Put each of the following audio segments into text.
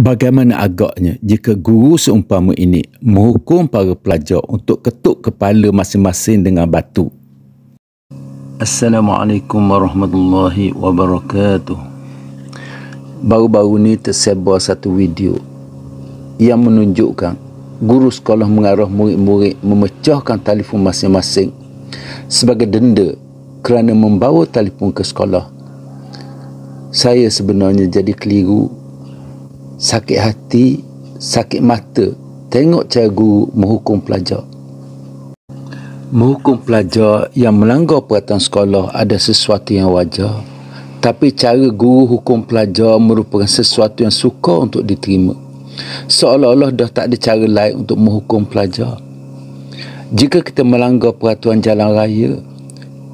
Bagaimana agaknya jika guru seumpama ini menghukum para pelajar untuk ketuk kepala masing-masing dengan batu? Assalamualaikum warahmatullahi wabarakatuh. Baru-baru ini tersebar satu video yang menunjukkan guru sekolah mengarah murid-murid memecahkan telefon masing-masing sebagai denda kerana membawa telefon ke sekolah. Saya sebenarnya jadi keliru sakit hati, sakit mata tengok cikgu menghukum pelajar. Menghukum pelajar yang melanggar peraturan sekolah ada sesuatu yang wajar. Tapi cara guru hukum pelajar merupakan sesuatu yang sukar untuk diterima. Seolah-olah dah tak ada cara lain untuk menghukum pelajar. Jika kita melanggar peraturan jalan raya,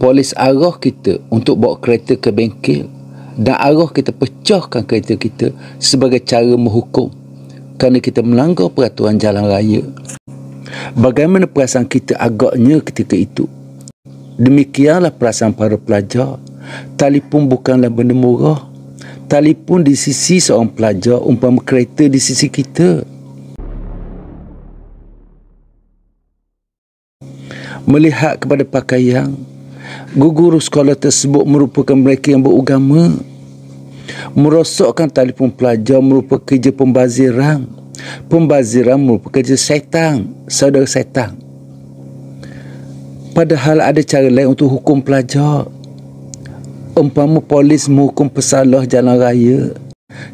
polis arah kita untuk bawa kereta ke bengkel dan arah kita pecahkan kereta kita sebagai cara menghukum kerana kita melanggar peraturan jalan raya. Bagaimana perasaan kita agaknya ketika itu? Demikianlah perasaan para pelajar. Tali pun bukanlah benda murah. pun di sisi seorang pelajar umpama kereta di sisi kita. Melihat kepada pakaian, guru-guru sekolah tersebut merupakan mereka yang beragama merosokkan telefon pelajar merupakan kerja pembaziran pembaziran merupakan kerja syaitan saudara syaitan padahal ada cara lain untuk hukum pelajar umpama polis menghukum pesalah jalan raya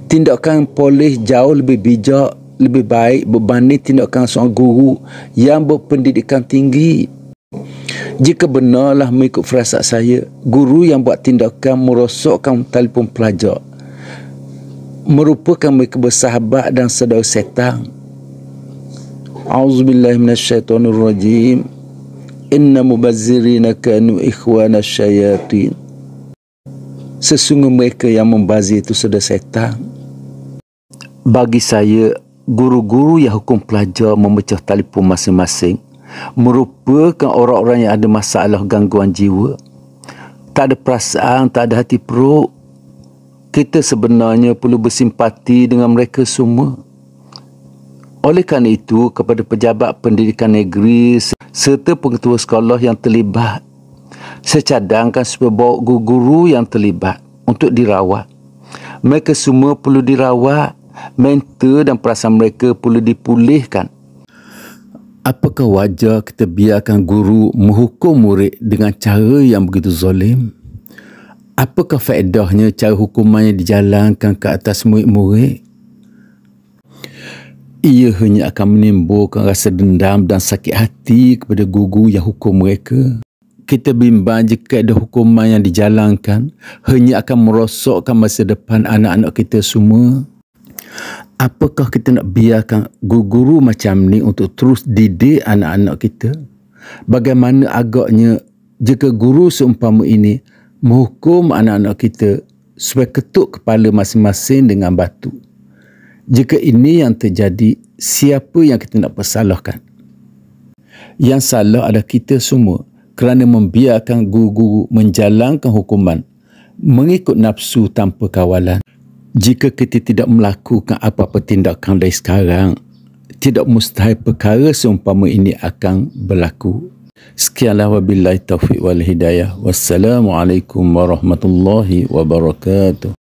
tindakan polis jauh lebih bijak lebih baik berbanding tindakan seorang guru yang berpendidikan tinggi jika benarlah mengikut firasat saya, guru yang buat tindakan merosokkan telefon pelajar merupakan mereka bersahabat dan sedar setan. A'udzubillahi minasyaitonir rajim. Inna mubazzirina kanu ikhwana syayatin. Sesungguhnya mereka yang membazir itu sedar setan. Bagi saya, guru-guru yang hukum pelajar memecah telefon masing-masing merupakan orang-orang yang ada masalah gangguan jiwa tak ada perasaan tak ada hati perut kita sebenarnya perlu bersimpati dengan mereka semua oleh kerana itu kepada pejabat pendidikan negeri serta pengetua sekolah yang terlibat saya cadangkan supaya bawa guru-guru yang terlibat untuk dirawat mereka semua perlu dirawat mental dan perasaan mereka perlu dipulihkan Apakah wajar kita biarkan guru menghukum murid dengan cara yang begitu zalim? Apakah faedahnya cara hukumannya dijalankan ke atas murid-murid? Ia hanya akan menimbulkan rasa dendam dan sakit hati kepada guru yang hukum mereka. Kita bimbang jika ada hukuman yang dijalankan hanya akan merosokkan masa depan anak-anak kita semua. Apakah kita nak biarkan guru-guru macam ni untuk terus didik anak-anak kita? Bagaimana agaknya jika guru seumpama ini menghukum anak-anak kita supaya ketuk kepala masing-masing dengan batu? Jika ini yang terjadi, siapa yang kita nak persalahkan? Yang salah adalah kita semua kerana membiarkan guru-guru menjalankan hukuman mengikut nafsu tanpa kawalan jika kita tidak melakukan apa-apa tindakan dari sekarang, tidak mustahil perkara seumpama ini akan berlaku. Sekianlah wabillahi taufiq wal hidayah. Wassalamualaikum warahmatullahi wabarakatuh.